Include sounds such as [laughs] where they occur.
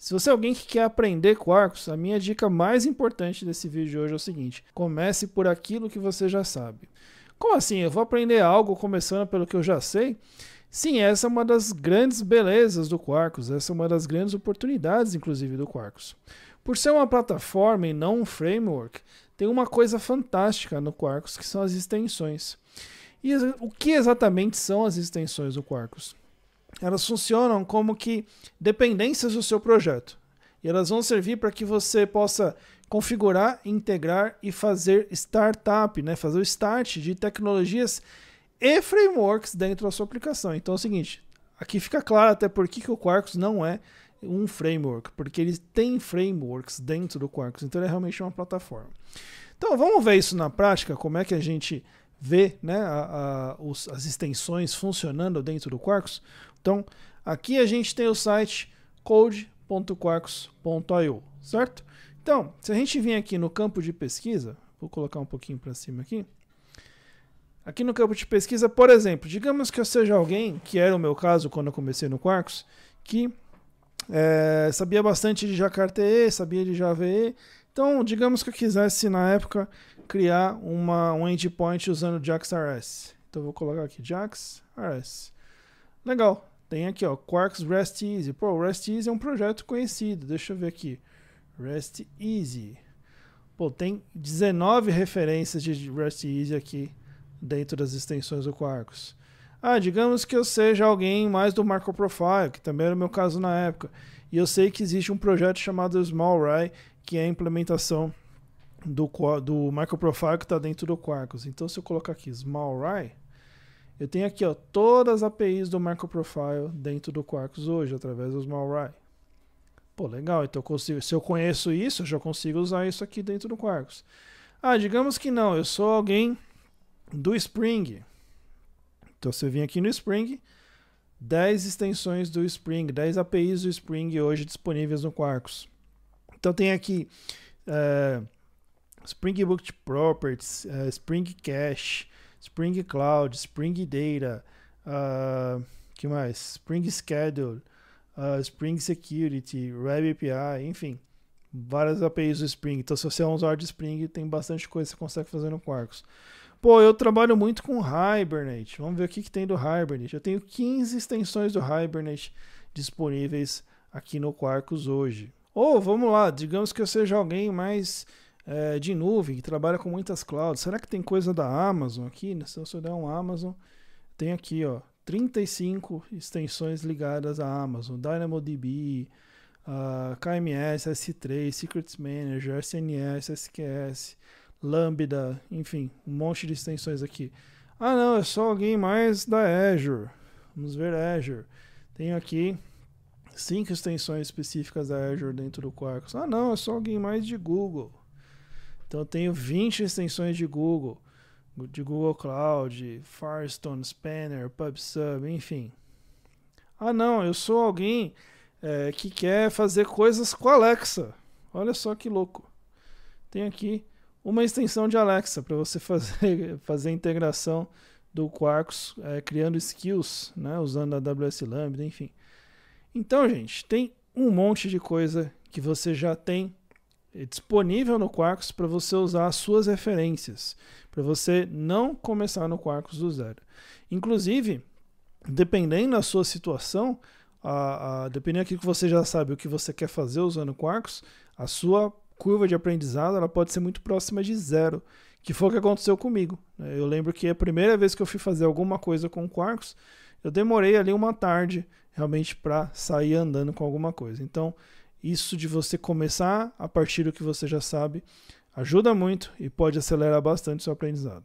Se você é alguém que quer aprender com arcos, a minha dica mais importante desse vídeo de hoje é o seguinte: comece por aquilo que você já sabe. Como assim? Eu vou aprender algo começando pelo que eu já sei? Sim, essa é uma das grandes belezas do Quarkus, essa é uma das grandes oportunidades, inclusive, do Quarkus. Por ser uma plataforma e não um framework, tem uma coisa fantástica no Quarkus que são as extensões. E o que exatamente são as extensões do Quarkus? elas funcionam como que dependências do seu projeto. E elas vão servir para que você possa configurar, integrar e fazer startup, né? fazer o start de tecnologias e frameworks dentro da sua aplicação. Então é o seguinte, aqui fica claro até por que, que o Quarkus não é um framework, porque ele tem frameworks dentro do Quarkus, então ele é realmente uma plataforma. Então vamos ver isso na prática, como é que a gente vê né, a, a, os, as extensões funcionando dentro do Quarkus. Então, aqui a gente tem o site code.quarks.io, certo? Então, se a gente vir aqui no campo de pesquisa, vou colocar um pouquinho para cima aqui. Aqui no campo de pesquisa, por exemplo, digamos que eu seja alguém, que era o meu caso quando eu comecei no Quarks, que é, sabia bastante de JKRTE, sabia de JavaE. Então, digamos que eu quisesse, na época, criar uma, um endpoint usando JaxRS. Então, eu vou colocar aqui JaxRS. Legal. Tem aqui, ó, Quarks Rest Easy. Pô, o Rest Easy é um projeto conhecido. Deixa eu ver aqui. Rest Easy. Pô, tem 19 referências de Rest Easy aqui dentro das extensões do Quarkus. Ah, digamos que eu seja alguém mais do Marco Profile, que também era o meu caso na época. E eu sei que existe um projeto chamado Small Rai, que é a implementação do, do Microprofile que está dentro do Quarkus. Então, se eu colocar aqui Small Rai, eu tenho aqui ó, todas as APIs do MicroProfile dentro do Quarkus hoje, através dos Malware. Pô, legal, então eu consigo, se eu conheço isso, eu já consigo usar isso aqui dentro do Quarkus. Ah, digamos que não, eu sou alguém do Spring. Então se eu vim aqui no Spring, 10 extensões do Spring, 10 APIs do Spring hoje disponíveis no Quarkus. Então tem aqui é, Spring Boot Properties, é, Spring Cache, Spring Cloud, Spring Data, uh, que mais? Spring Schedule, uh, Spring Security, Web API, enfim, várias APIs do Spring. Então, se você é um usuário de Spring, tem bastante coisa que você consegue fazer no Quarkus. Pô, eu trabalho muito com Hibernate. Vamos ver o que, que tem do Hibernate. Eu tenho 15 extensões do Hibernate disponíveis aqui no Quarkus hoje. Ou vamos lá, digamos que eu seja alguém mais é, de nuvem, que trabalha com muitas clouds. Será que tem coisa da Amazon aqui? Se eu der um Amazon, tem aqui, ó, 35 extensões ligadas à Amazon, DynamoDB, uh, ah, KMS, S3, Secrets Manager, SNS, SQS, Lambda, enfim, um monte de extensões aqui. Ah, não, é só alguém mais da Azure. Vamos ver Azure. Tenho aqui cinco extensões específicas da Azure dentro do Quarkus. Ah, não, é só alguém mais de Google. Então eu tenho 20 extensões de Google, de Google Cloud, Firestone, Spanner, PubSub, enfim. Ah não, eu sou alguém é, que quer fazer coisas com Alexa. Olha só que louco. Tem aqui uma extensão de Alexa para você fazer, [laughs] fazer a integração do Quarkus, é, criando skills, né, usando a AWS Lambda, enfim. Então, gente, tem um monte de coisa que você já tem disponível no Quarkus para você usar as suas referências, para você não começar no Quarkus do zero. Inclusive, dependendo da sua situação, a, a, dependendo que você já sabe o que você quer fazer usando Quarkus, a sua curva de aprendizado ela pode ser muito próxima de zero, que foi o que aconteceu comigo. Né? Eu lembro que a primeira vez que eu fui fazer alguma coisa com Quarkus, eu demorei ali uma tarde realmente para sair andando com alguma coisa. Então, isso de você começar a partir do que você já sabe ajuda muito e pode acelerar bastante o seu aprendizado.